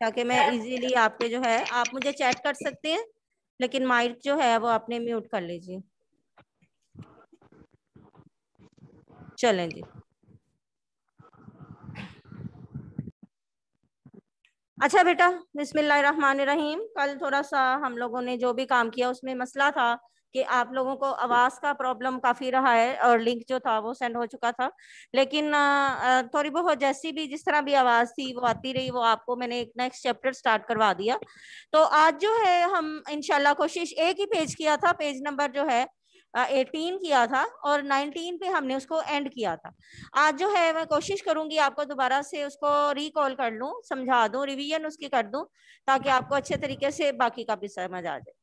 ताकि मैं इजीली आपके जो है आप मुझे चैट कर सकते हैं लेकिन माइक जो है वो आपने म्यूट कर लीजिए चलें जी अच्छा बेटा बिस्मिल्लाह रहमान रहीम कल थोड़ा सा हम लोगों ने जो भी काम किया उसमें मसला था कि आप लोगों को आवाज़ का प्रॉब्लम काफ़ी रहा है और लिंक जो था वो सेंड हो चुका था लेकिन थोड़ी बहुत जैसी भी जिस तरह भी आवाज़ थी वो आती रही वो आपको मैंने एक नेक्स्ट चैप्टर स्टार्ट करवा दिया तो आज जो है हम इनशाला कोशिश एक ही पेज किया था पेज नंबर जो है एटीन किया था और नाइनटीन पे हमने उसको एंड किया था आज जो है मैं कोशिश करूंगी आपको दोबारा से उसको रिकॉल कर लूँ समझा दूँ रिविजन उसकी कर दूँ ताकि आपको अच्छे तरीके से बाकी का भी समझ आ जाए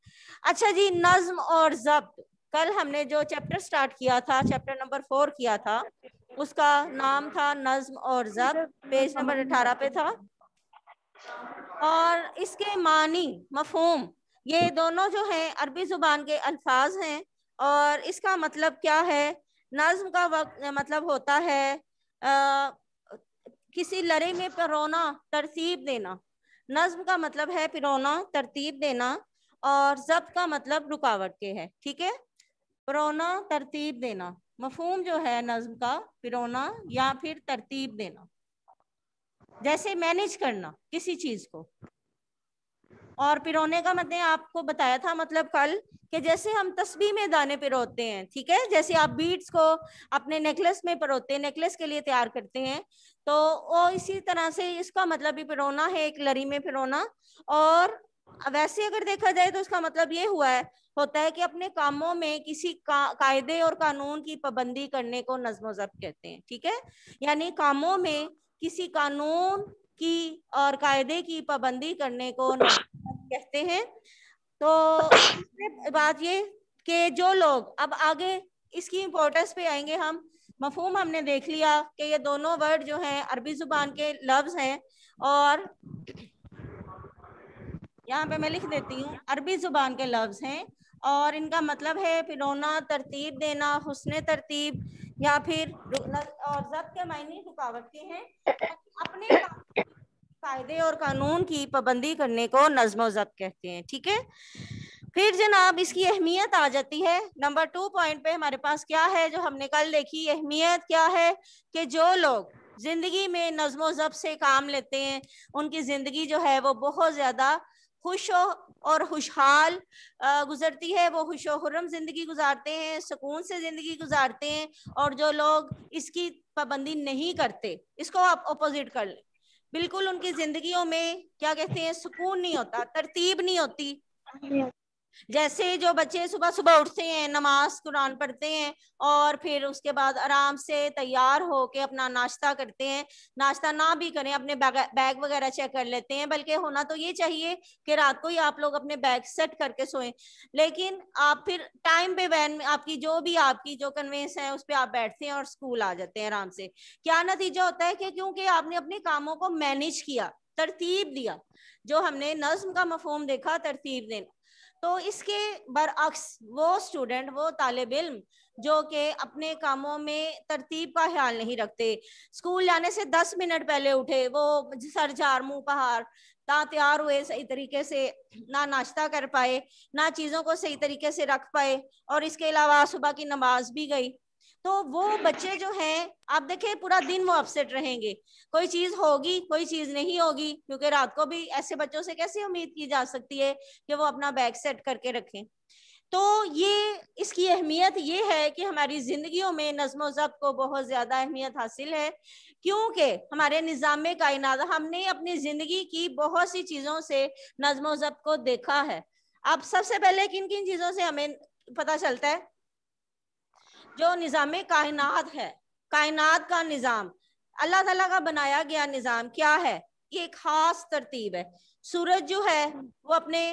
अच्छा जी नज्म और जब्त कल हमने जो चैप्टर स्टार्ट किया था चैप्टर नंबर फोर किया था उसका नाम था नज्म और जब पेज नंबर अठारह पे था और इसके मानी मफहम ये दोनों जो हैं अरबी ज़ुबान के अल्फाज हैं और इसका मतलब क्या है नज्म का वक्त मतलब होता है आ, किसी लड़े में पिरोना तरतीब देना नज्म का मतलब है पिरोना तरतीब देना और जब्त का मतलब रुकावट के है ठीक है पिरोना तरतीब देना मफहम जो है नज्म का पिरोना या फिर तरतीब देना जैसे मैनेज करना किसी चीज को और पिरोने का मैंने आपको बताया था मतलब कल कि जैसे हम तस्बी में दाने पिरोते हैं ठीक है जैसे आप बीट्स को अपने नेकलेस में पिरोते हैं नेकलेस के लिए तैयार करते हैं तो वो इसी तरह से इसका मतलब भी पिरोना है एक लरी में पिरोना और वैसे अगर देखा जाए तो इसका मतलब ये हुआ है होता है कि अपने कामों में किसी का, कायदे और कानून की पाबंदी करने को नज्म जब कहते हैं ठीक है यानी कामों में किसी कानून की और कायदे की पाबंदी करने को कहते हैं तो बात ये कि जो लोग अब आगे इसकी इम्पोर्टेंस पे आएंगे हम मफहम हमने देख लिया कि ये दोनों वर्ड जो हैं अरबी जुबान के लफ्ज हैं और यहाँ पे मैं लिख देती हूँ अरबी जुबान के लफ्ज हैं और इनका मतलब है पिरोना तरतीब देना हुसन तरतीब या फिर और जब के मायने रुकावट के हैं अपने कायदे और कानून की पाबंदी करने को नज्म जब्त कहते हैं ठीक है फिर जनाब इसकी अहमियत आ जाती है नंबर टू पॉइंट पे हमारे पास क्या है जो हमने कल देखी अहमियत क्या है कि जो लोग जिंदगी में नज्म जब से काम लेते हैं उनकी जिंदगी जो है वो बहुत ज्यादा खुश और खुशहाल गुजरती है वो खुश वुरम जिंदगी गुजारते हैं सुकून से जिंदगी गुजारते हैं और जो लोग इसकी पाबंदी नहीं करते इसको आप अपोजिट कर लें बिल्कुल उनकी जिंदगियों में क्या कहते हैं सुकून नहीं होता तरतीब नहीं होती जैसे जो बच्चे सुबह सुबह उठते हैं नमाज कुरान पढ़ते हैं और फिर उसके बाद आराम से तैयार होके अपना नाश्ता करते हैं नाश्ता ना भी करें अपने बैग वगैरह चेक कर लेते हैं बल्कि होना तो ये चाहिए कि रात को ही आप लोग अपने बैग सेट करके सोएं लेकिन आप फिर टाइम पे वैन में आपकी जो भी आपकी जो कन्वेंस है उस पर आप बैठते हैं और स्कूल आ जाते हैं आराम से क्या नतीजा होता है कि क्योंकि आपने अपने कामों को मैनेज किया तरतीब दिया जो हमने नज्म का मफहम देखा तरतीब देना तो इसके बरअक्स वो स्टूडेंट वो तालब इम जो कि अपने कामों में तरतीब का ख्याल नहीं रखते स्कूल जाने से दस मिनट पहले उठे वो सर झार मुंह पहाड़ ना तैयार हुए सही तरीके से ना नाश्ता कर पाए ना चीज़ों को सही तरीके से रख पाए और इसके अलावा सुबह की नमाज भी गई तो वो बच्चे जो हैं आप देखे पूरा दिन वो अपसेट रहेंगे कोई चीज होगी कोई चीज नहीं होगी क्योंकि रात को भी ऐसे बच्चों से कैसे उम्मीद की जा सकती है कि वो अपना बैग सेट करके रखें तो ये इसकी अहमियत ये है कि हमारी जिंदगियों में नज्म जब को बहुत ज़्यादा अहमियत हासिल है क्योंकि हमारे निज़ाम कायनात हमने अपनी ज़िंदगी की बहुत सी चीज़ों से नज्म जब को देखा है अब सबसे पहले किन किन चीज़ों से हमें पता चलता है जो निज़ाम कायनात है कायनात का निज़ाम अल्लाह ताला का बनाया गया निज़ाम क्या है ये एक खास तरतीब है सूरज जो है वो अपने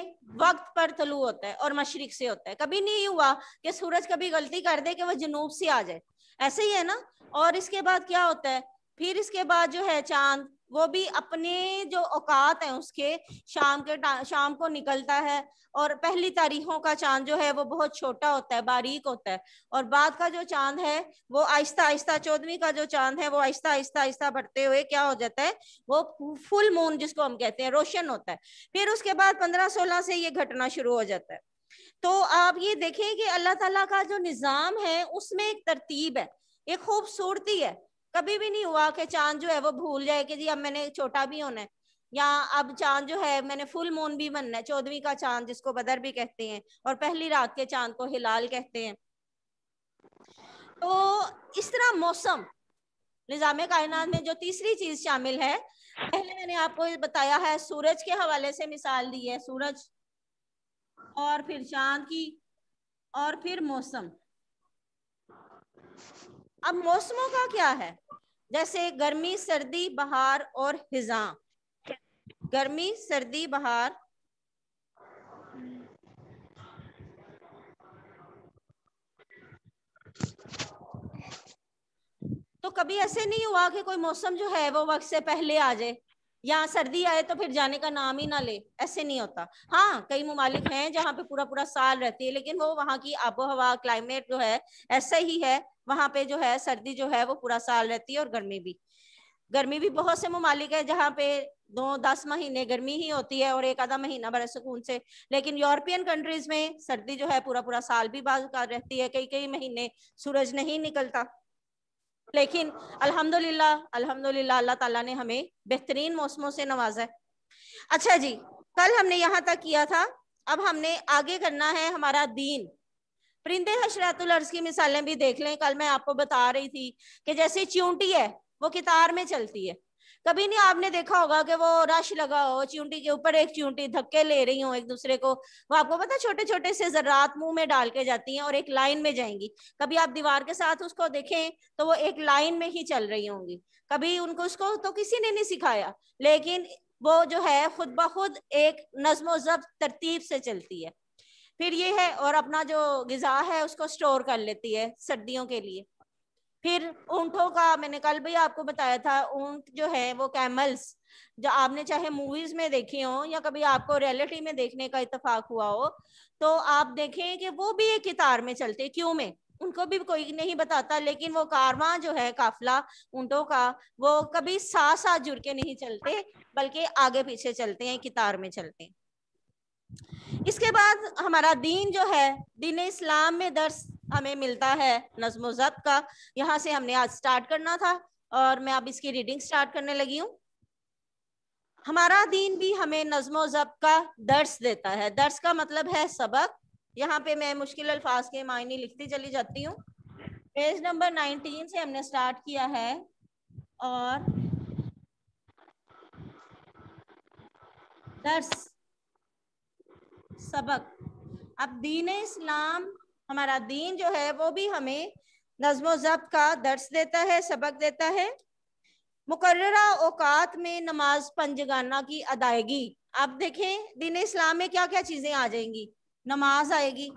वक्त पर तलु होता है और मशरक से होता है कभी नहीं हुआ कि सूरज कभी गलती कर दे कि वह जनूब से आ जाए ऐसे ही है ना और इसके बाद क्या होता है फिर इसके बाद जो है चांद वो भी अपने जो औकात है उसके शाम के शाम को निकलता है और पहली तारीखों का चांद जो है वो बहुत छोटा होता है बारीक होता है और बाद का जो चांद है वो आहिस्ता आहिस्ता चौदहवीं का जो चांद है वो आहिस्ता आहिस्ता आहिस्ता बढ़ते हुए क्या हो जाता है वो फुल मून जिसको हम कहते हैं रोशन होता है फिर उसके बाद पंद्रह सोलह से ये घटना शुरू हो जाता है तो आप ये देखें कि अल्लाह ताला का जो निज़ाम है उसमें एक तरतीब है एक खूबसूरती है कभी भी नहीं हुआ कि चांद जो है वो भूल जाए कि जी अब मैंने छोटा भी होना है या अब चांद जो है मैंने फुल मून भी बनना है चौदवी का चांद जिसको बदर भी कहते हैं और पहली रात के चांद को हिलाल कहते हैं तो इस तरह मौसम निज़ाम कायनात में जो तीसरी चीज शामिल है पहले मैंने आपको बताया है सूरज के हवाले से मिसाल दी है सूरज और फिर चांद की और फिर मौसम अब मौसमों का क्या है जैसे गर्मी सर्दी बहार और हिजा गर्मी सर्दी बहार तो कभी ऐसे नहीं हुआ कि कोई मौसम जो है वो वक्त से पहले आ जाए या सर्दी आए तो फिर जाने का नाम ही ना ले ऐसे नहीं होता हाँ कई ममालिक हैं जहाँ पे पूरा पूरा साल रहती है लेकिन वो वहाँ की आबो हवा क्लाइमेट जो है ऐसा ही है वहाँ पे जो है सर्दी जो है वो पूरा साल रहती है और गर्मी भी गर्मी भी बहुत से ममालिक है जहाँ पे दो दस महीने गर्मी ही होती है और एक आधा महीना बड़े सुकून से लेकिन यूरोपियन कंट्रीज में सर्दी जो है पूरा पूरा साल भी बाज रहती है कई कई महीने सूरज नहीं निकलता लेकिन अल्हम्दुलिल्लाह अल्हम्दुलिल्लाह अल्लाह ताला ने हमें बेहतरीन मौसमों से नवाजा है अच्छा जी कल हमने यहाँ तक किया था अब हमने आगे करना है हमारा दीन परिंदे हशरातुल अर्ज की मिसालें भी देख लें कल मैं आपको बता रही थी कि जैसे च्यूंटी है वो कितार में चलती है कभी नहीं आपने देखा होगा कि वो रश लगा हो चिंटी के ऊपर एक चिंटी धक्के ले रही हो एक दूसरे को वो आपको पता छोटे छोटे से जरात मुंह में डाल के जाती हैं और एक लाइन में जाएंगी कभी आप दीवार के साथ उसको देखें तो वो एक लाइन में ही चल रही होंगी कभी उनको उसको तो किसी ने नहीं सिखाया लेकिन वो जो है खुद ब खुद एक नज्म जब तरतीब से चलती है फिर ये है और अपना जो गज़ा है उसको स्टोर कर लेती है सर्दियों के लिए फिर ऊंटों का मैंने कल भी आपको बताया था ऊँट जो है वो कैमल्स जो आपने चाहे मूवीज में देखी हो या कभी आपको रियलिटी में देखने का इतफाक हुआ हो तो आप देखें कि वो भी एक कितार में चलते क्यों में उनको भी कोई नहीं बताता लेकिन वो कारवां जो है काफला ऊँटों का वो कभी साथ साथ जुड़ के नहीं चलते बल्कि आगे पीछे चलते हैं कितार में चलते हैं इसके बाद हमारा दीन जो है दीन इस्लाम में दर्श हमें मिलता है नज्म जब का यहाँ से हमने आज स्टार्ट करना था और मैं अब इसकी रीडिंग स्टार्ट करने लगी हूँ हमारा दीन भी हमें नज्म जब का दर्स देता है दर्स का मतलब है सबक यहाँ पे मैं मुश्किल अल्फाज के मायने लिखती चली जाती हूँ पेज नंबर नाइनटीन से हमने स्टार्ट किया है और दर्स सबक अब दीन इस्लाम हमारा दीन जो है वो भी हमें नज्म जब का दर्श देता है सबक देता है मुकर्रा औकात में नमाज पंजगाना की अदायगी आप देखें दीन इस्लाम में क्या क्या चीज़ें आ जाएंगी नमाज आएगी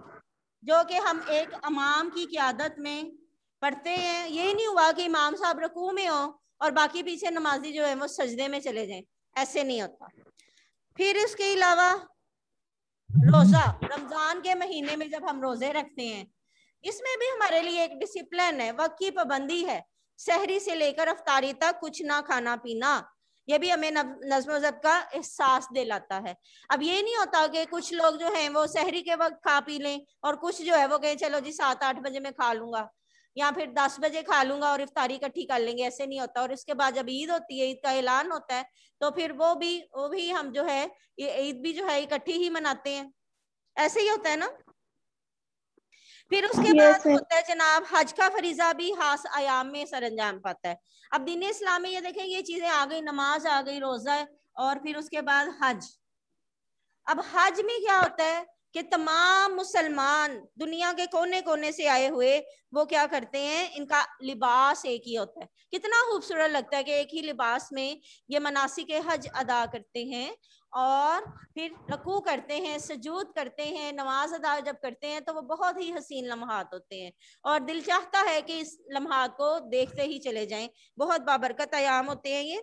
जो कि हम एक अमाम की क्यादत में पढ़ते हैं ये नहीं हुआ कि इमाम साहब रकू में हो और बाकी पीछे नमाजी जो है वो सजदे में चले जाएं ऐसे नहीं होता फिर इसके अलावा रोजा रमजान के महीने में जब हम रोजे रखते हैं इसमें भी हमारे लिए एक डिसिप्लिन है वक्त की पाबंदी है शहरी से लेकर अफतारी तक कुछ ना खाना पीना ये भी हमें नज्म जब का एहसास दिलाता है अब ये नहीं होता कि कुछ लोग जो हैं वो शहरी के वक्त खा पी लें और कुछ जो है वो कहें चलो जी सात आठ बजे में खा लूंगा या फिर दस बजे खा लूंगा और इफ्तारी इकट्ठी कर लेंगे ऐसे नहीं होता और इसके बाद जब ईद होती है ईद का ऐलान होता है तो फिर वो भी वो भी हम जो है ये ईद भी जो है इकट्ठी ही मनाते हैं ऐसे ही होता है ना फिर उसके बाद होता है जनाब हज का फरीजा भी हास आयाम में सर अंजाम पाता है अब दिन इस्लाम में ये देखें ये चीजें आ गई नमाज आ गई रोजा और फिर उसके बाद हज अब हज में क्या होता है कि तमाम मुसलमान दुनिया के कोने कोने से आए हुए वो क्या करते हैं इनका लिबास एक ही होता है कितना खूबसूरत लगता है कि एक ही लिबास में ये मनासिक हज अदा करते हैं और फिर रकू करते हैं सजूद करते हैं नमाज अदा जब करते हैं तो वो बहुत ही हसीन लम्हात होते हैं और दिल चाहता है कि इस लम्हा को देखते ही चले जाएं बहुत बाबरकत आयाम होते हैं ये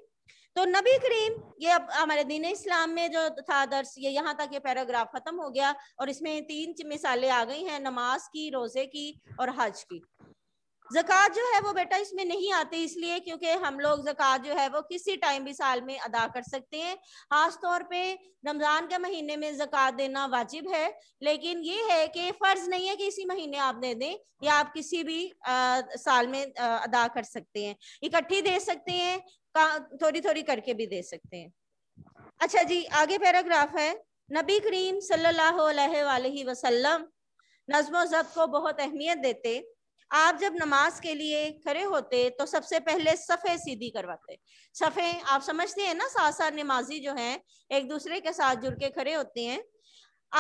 तो नबी करीम ये अब हमारे दीन इस्लाम में जो था दर्श ये यहाँ तक ये पैराग्राफ खत्म हो गया और इसमें तीन मिसालें आ गई हैं नमाज की रोजे की और हज की जक़ात जो है वो बेटा इसमें नहीं आती इसलिए क्योंकि हम लोग जक़ात जो है वो किसी टाइम भी साल में अदा कर सकते हैं ख़ास तौर पे रमज़ान के महीने में जक़ात देना वाजिब है लेकिन ये है कि फ़र्ज़ नहीं है कि इसी महीने आप दे दें या आप किसी भी आ, साल में आ, अदा कर सकते हैं इकट्ठी दे सकते हैं थोड़ी थोड़ी करके भी दे सकते हैं अच्छा जी आगे पैराग्राफ है नबी करीम सल्लल्लाहु अलैहि वसल्लम नज्म ज़ब्त को बहुत अहमियत देते आप जब नमाज के लिए खड़े होते तो सबसे पहले सफ़े सीधी करवाते सफ़े आप समझते हैं ना सासार नमाजी जो हैं एक दूसरे के साथ जुड़ के खड़े होते हैं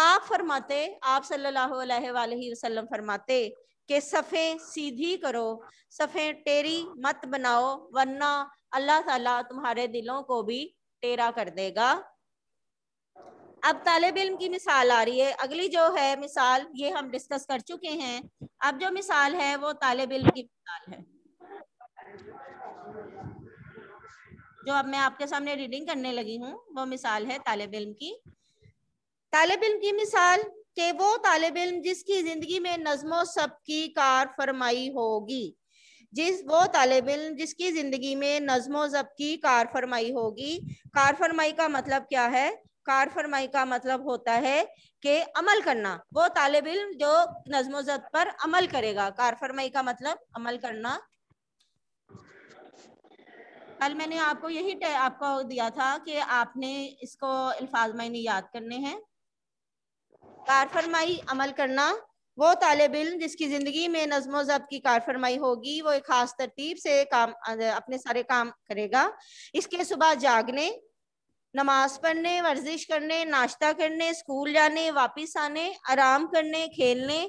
आप फरमाते आप सल्लल्लाहु अलैहि वसल्लम फरमाते कि सफ़े सीधी करो सफ़े टेरी मत बनाओ वरना अल्लाह ताला तुम्हारे दिलों को भी टेरा कर देगा अब तालब इल्म की मिसाल आ रही है अगली जो है मिसाल ये हम डिस्कस कर चुके हैं अब जो मिसाल है वो तालब इम की मिसाल है जो अब मैं आपके सामने रीडिंग करने लगी हूँ वो मिसाल है तालब इम की तालब इम की मिसाल के वो तालब इम जिसकी जिंदगी में नज्मो सब की कार फरमाई होगी जिस वो तालब इम जिसकी जिंदगी में नज्मो जब की कार फरमाई होगी कार फरमाई का मतलब क्या है कार फरमाई का मतलब होता है कि अमल करना वो तालब इम जो नजमो जद पर अमल करेगा कार फरमाई का मतलब अमल करना कल मैंने आपको यही आपको दिया था कि आपने इसको अल्फाज मैंने याद करने हैं कार फरमाई अमल करना वो तालब इम जिसकी ज़िंदगी में नजमो ज़ब्त की कारफरमाई होगी वो एक ख़ास तरतीब से काम अपने सारे काम करेगा इसके सुबह जागने नमाज पढ़ने वर्जिश करने नाश्ता करने स्कूल जाने वापस आने आराम करने खेलने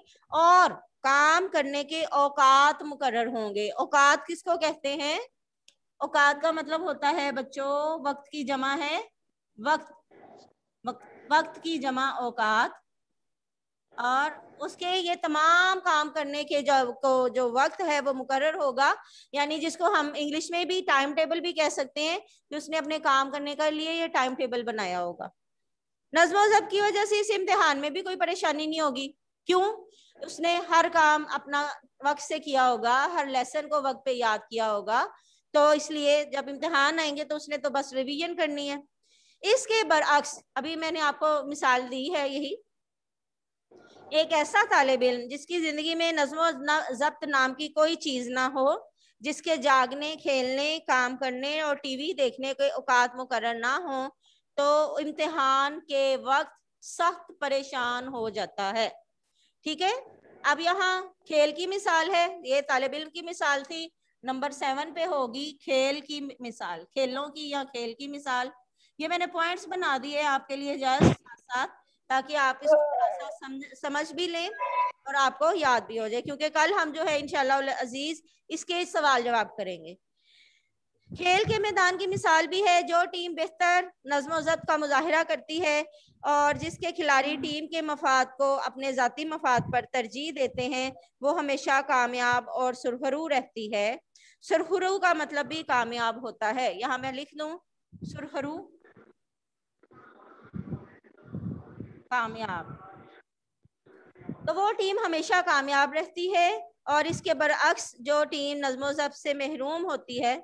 और काम करने के औकात मुकर होंगे औकात किसको कहते हैं औकात का मतलब होता है बच्चों वक्त की जमा है वक्त वक्त, वक्त की जमा औकात और उसके ये तमाम काम करने के जो को जो वक्त है वो मुकर होगा यानी जिसको हम इंग्लिश में भी टाइम टेबल भी कह सकते हैं कि उसने अपने काम करने के लिए ये टाइम टेबल बनाया होगा नज्म जब की वजह से इस इम्तिहान में भी कोई परेशानी नहीं होगी क्यों उसने हर काम अपना वक्त से किया होगा हर लेसन को वक्त पे याद किया होगा तो इसलिए जब इम्तहान आएंगे तो उसने तो बस रिविजन करनी है इसके बरअक्स अभी मैंने आपको मिसाल दी है यही एक ऐसा तालब इम जिसकी जिंदगी में नज्मो जब्त नाम की कोई चीज ना हो जिसके जागने खेलने काम करने और टीवी देखने के औकात मुकर ना हो तो इम्तिहान के वक्त सख्त परेशान हो जाता है ठीक है अब यहाँ खेल की मिसाल है ये तालब इम की मिसाल थी नंबर सेवन पे होगी खेल की मिसाल खेलों की या खेल की मिसाल ये मैंने पॉइंट्स बना दिए आपके लिए जस्ट साथ साथ ताकि आप इसको समझ भी लें और आपको याद भी हो जाए क्योंकि कल हम जो है इनशाला अजीज इसके सवाल जवाब करेंगे खेल के मैदान की मिसाल भी है जो टीम बेहतर नज्म का मुजाहरा करती है और जिसके खिलाड़ी टीम के मफाद को अपने ज़ाती मफाद पर तरजीह देते हैं वो हमेशा कामयाब और सुरखरू रहती है सुरखरू का मतलब भी कामयाब होता है यहाँ मैं लिख लू सुरखरू कामयाब तो वो टीम हमेशा कामयाब रहती है और इसके बरअक्स जो टीम नजमो जब से महरूम होती है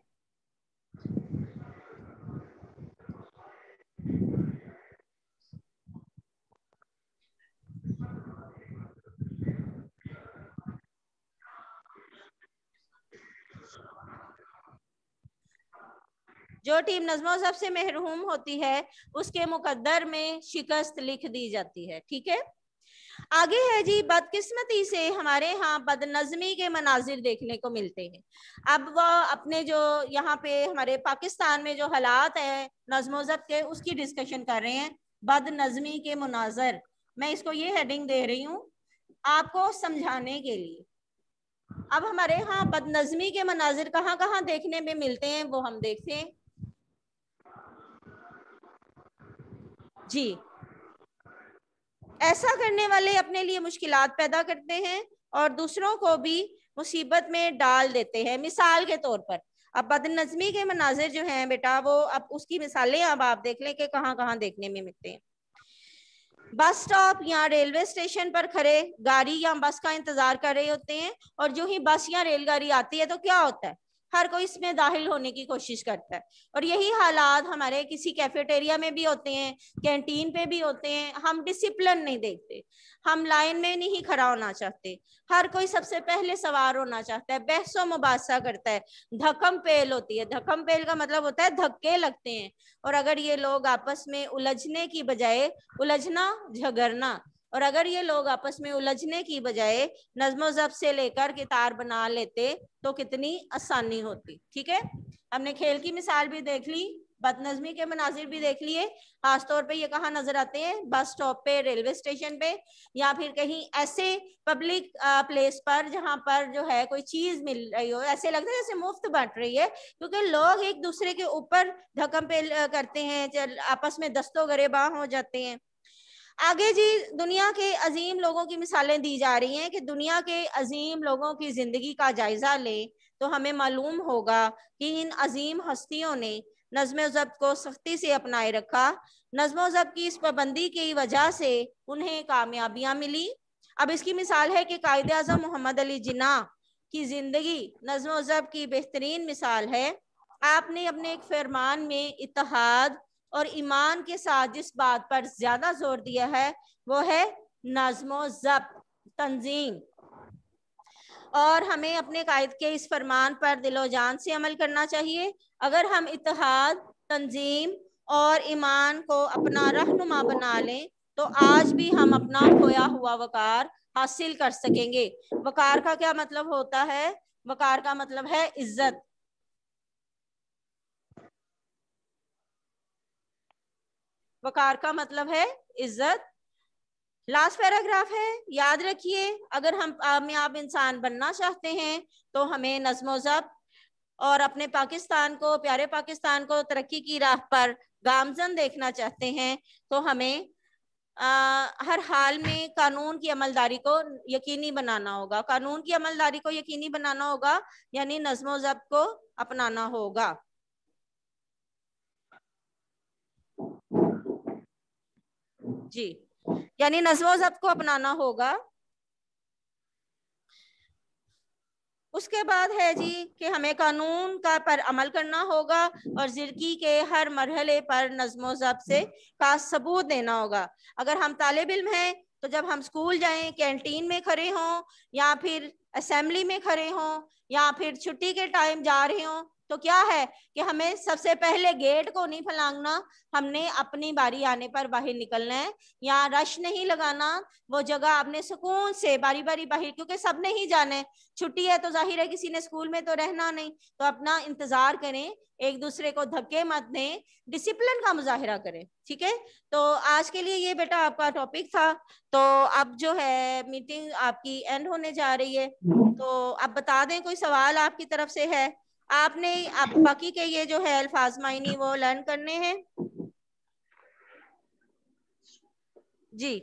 जो टीम नजमो जब से महरूम होती है उसके मुकद्दर में शिकस्त लिख दी जाती है ठीक है आगे है जी बदकिस्मती से हमारे यहाँ बदनजमी के मनाजिर देखने को मिलते हैं अब वह अपने जो यहाँ पे हमारे पाकिस्तान में जो हालात है नज्म के उसकी डिस्कशन कर रहे हैं बदनजमी के मनाजर मैं इसको ये हेडिंग दे रही हूँ आपको समझाने के लिए अब हमारे यहाँ बदनजमी के मनाजिर कहाँ कहाँ देखने में मिलते हैं वो हम देखते हैं जी ऐसा करने वाले अपने लिए मुश्किल पैदा करते हैं और दूसरों को भी मुसीबत में डाल देते हैं मिसाल के तौर पर अब बदनजमी के मनाजिर जो हैं बेटा वो अब उसकी मिसालें अब आप देख लें कि कहाँ कहाँ देखने में मिलते हैं बस स्टॉप या रेलवे स्टेशन पर खड़े गाड़ी या बस का इंतजार कर रहे होते हैं और जो ही बस या रेलगाड़ी आती है तो क्या होता है हर कोई इसमें दाखिल होने की कोशिश करता है और यही हालात हमारे किसी कैफेटेरिया में भी होते हैं कैंटीन पे भी होते हैं हम डिसिप्लिन नहीं देखते हम लाइन में नहीं खड़ा होना चाहते हर कोई सबसे पहले सवार होना चाहता है बहसो मुबासा करता है धक्कम पेल होती है धक्कम पेल का मतलब होता है धक्के लगते हैं और अगर ये लोग आपस में उलझने की बजाय उलझना झगड़ना और अगर ये लोग आपस में उलझने की बजाय नजमो जब से लेकर कितार बना लेते तो कितनी आसानी होती ठीक है हमने खेल की मिसाल भी देख ली बदनजमी के मनाजिर भी देख लिए खासतौर पे ये कहा नजर आते हैं बस स्टॉप पे रेलवे स्टेशन पे या फिर कहीं ऐसे पब्लिक प्लेस पर जहाँ पर जो है कोई चीज मिल रही हो ऐसे लगता है जैसे मुफ्त बांट रही है क्योंकि लोग एक दूसरे के ऊपर धक्म पे करते हैं आपस में दस्तों गरेबा हो जाते हैं आगे जी दुनिया के अजीम लोगों की मिसालें दी जा रही हैं कि दुनिया के अजीम लोगों की जिंदगी का जायजा ले तो हमें मालूम होगा कि इन अजीम हस्तियों ने नज्म जब को सख्ती से अपनाए रखा नज्म जब की इस पाबंदी की वजह से उन्हें कामयाबियां मिली अब इसकी मिसाल है कि कायद अजम मोहम्मद अली जिना की जिंदगी नज्म जब की बेहतरीन मिसाल है आपने अपने एक फरमान में इतिहाद और ईमान के साथ जिस बात पर ज्यादा जोर दिया है वो है नजमो जब तंजीम और हमें अपने कायद के इस फरमान पर दिलो जान से अमल करना चाहिए अगर हम इतिहाद तंजीम और ईमान को अपना रहनुमा बना लें तो आज भी हम अपना खोया हुआ वकार हासिल कर सकेंगे वकार का क्या मतलब होता है वकार का मतलब है इज्जत वकार का मतलब है इज्जत लास्ट पैराग्राफ है याद रखिए अगर हम कामयाब इंसान बनना चाहते हैं तो हमें नजमो जब और अपने पाकिस्तान को प्यारे पाकिस्तान को तरक्की की राह पर गामजन देखना चाहते हैं तो हमें आ, हर हाल में कानून की अमलदारी को यकीनी बनाना होगा कानून की अमलदारी को यकीनी बनाना होगा यानी नजमो जब को अपनाना होगा जी यानी नजमो जब को अपनाना होगा उसके बाद है जी कि हमें कानून का पर अमल करना होगा और जिरकी के हर मरहले पर नजम जब से का सबूत देना होगा अगर हम तालब इम हैं तो जब हम स्कूल जाएं कैंटीन में खड़े हों या फिर असम्बली में खड़े हों या फिर छुट्टी के टाइम जा रहे हों तो क्या है कि हमें सबसे पहले गेट को नहीं फलांगना हमने अपनी बारी आने पर बाहर निकलना है या रश नहीं लगाना वो जगह आपने सुकून से बारी बारी बाहर क्योंकि सबने ही जाना है छुट्टी है तो जाहिर है किसी ने स्कूल में तो रहना नहीं तो अपना इंतजार करें एक दूसरे को धक्के मत दें डिसिप्लिन का मुजाहरा करें ठीक है तो आज के लिए ये बेटा आपका टॉपिक था तो अब जो है मीटिंग आपकी एंड होने जा रही है तो अब बता दें कोई सवाल आपकी तरफ से है आपने आप बाकी के ये जो है अल्फाज मायनी वो लर्न करने हैं जी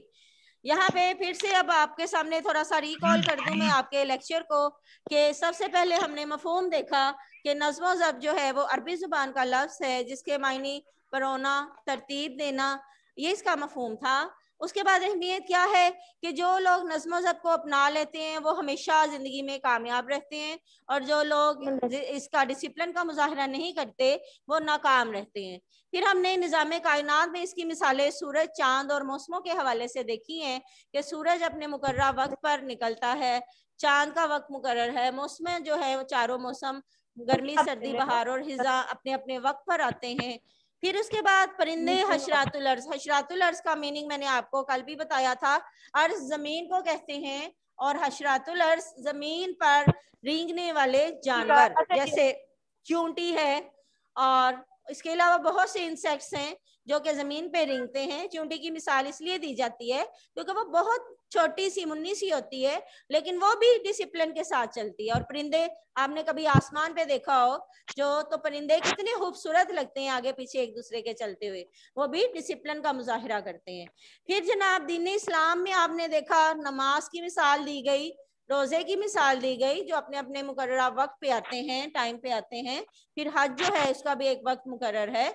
यहाँ पे फिर से अब आपके सामने थोड़ा सा रिकॉल कर दू मैं आपके लेक्चर को कि सबसे पहले हमने मफहम देखा कि नजमो जब जो है वो अरबी जुबान का लफ्ज है जिसके मायने परोना तरतीब देना ये इसका मफहम था उसके बाद अहमियत क्या है कि जो लोग नज्म जब को अपना लेते हैं वो हमेशा ज़िंदगी में कामयाब रहते हैं और जो लोग हम्म। इसका डिसिप्लिन का मुजाहरा नहीं करते वो नाकाम रहते हैं फिर हमने निज़ाम कायनात में इसकी मिसालें सूरज चांद और मौसमों के हवाले से देखी हैं कि सूरज अपने मुकर्रा वक्त पर निकलता है चांद का वक्त मुकर है मौसम जो है वो चारों मौसम गर्मी सर्दी बहार और हिजा अपने अपने वक्त पर आते हैं फिर उसके बाद परिंदे हशरातुल हम्म, अर्ज हम्म। हशरातुल अर्ज का मीनिंग मैंने आपको कल भी बताया था अर्ज जमीन को कहते हैं और हशरातुल अर्ज जमीन पर रेंगने वाले जानवर जैसे चूंटी है और इसके अलावा बहुत से इंसेक्ट्स हैं जो कि जमीन पे रिंगते हैं चूंटी की मिसाल इसलिए दी जाती है क्योंकि वो बहुत छोटी सी मुन्नी सी होती है लेकिन वो भी डिसिप्लिन के साथ चलती है और परिंदे आपने कभी आसमान पे देखा हो जो तो परिंदे कितने खूबसूरत लगते हैं आगे पीछे एक दूसरे के चलते हुए वो भी डिसिप्लिन का मुजाहरा करते हैं फिर जनाब दीन इस्लाम में आपने देखा नमाज की मिसाल दी गई रोजे की मिसाल दी गई जो अपने अपने मुकर वक्त पे आते हैं टाइम पे आते हैं फिर हज जो है उसका भी एक वक्त मुकर है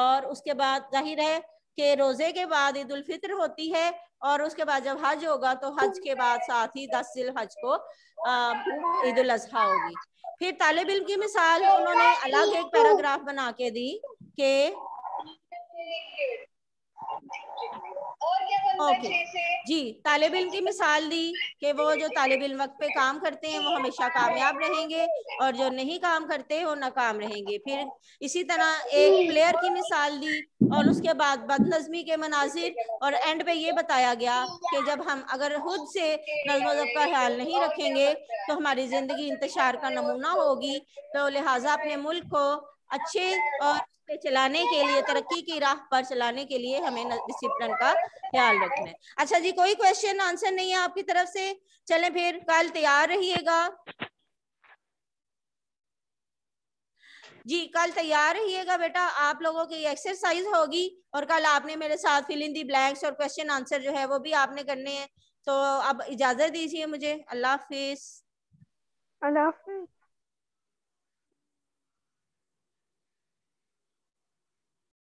और उसके बाद जाहिर है कि रोजे के बाद ईद उल फित्र होती है और उसके बाद जब हज होगा तो हज के बाद साथ ही दस जिल हज को ईद उल अजहा होगी फिर तालब इम की मिसाल उन्होंने अलग एक पैराग्राफ बना के दी के ओके जी तालब इम की मिसाल दी कि वो जो तालब इम वक्त पे काम करते हैं वो हमेशा कामयाब रहेंगे और जो नहीं काम करते वो नाकाम रहेंगे फिर इसी तरह एक प्लेयर की मिसाल दी और उसके बाद बदनजमी के मनाजिर और एंड पे ये बताया गया कि जब हम अगर खुद से नजम का ख्याल नहीं रखेंगे तो हमारी ज़िंदगी इंतजार का नमूना होगी तो लिहाजा अपने मुल्क को अच्छे और चलाने के लिए तरक्की की राह पर चलाने के लिए हमें डिसिप्लिन का ख्याल रखना है अच्छा जी कोई क्वेश्चन आंसर नहीं है आपकी तरफ से चलें फिर कल तैयार रहिएगा जी कल तैयार रहिएगा बेटा आप लोगों की एक्सरसाइज होगी और कल आपने मेरे साथ फिलिंग दी ब्लैंक्स और क्वेश्चन आंसर जो है वो भी आपने करने हैं तो अब इजाजत दीजिए मुझे अल्लाह हाफिज अल्लाह हाफिज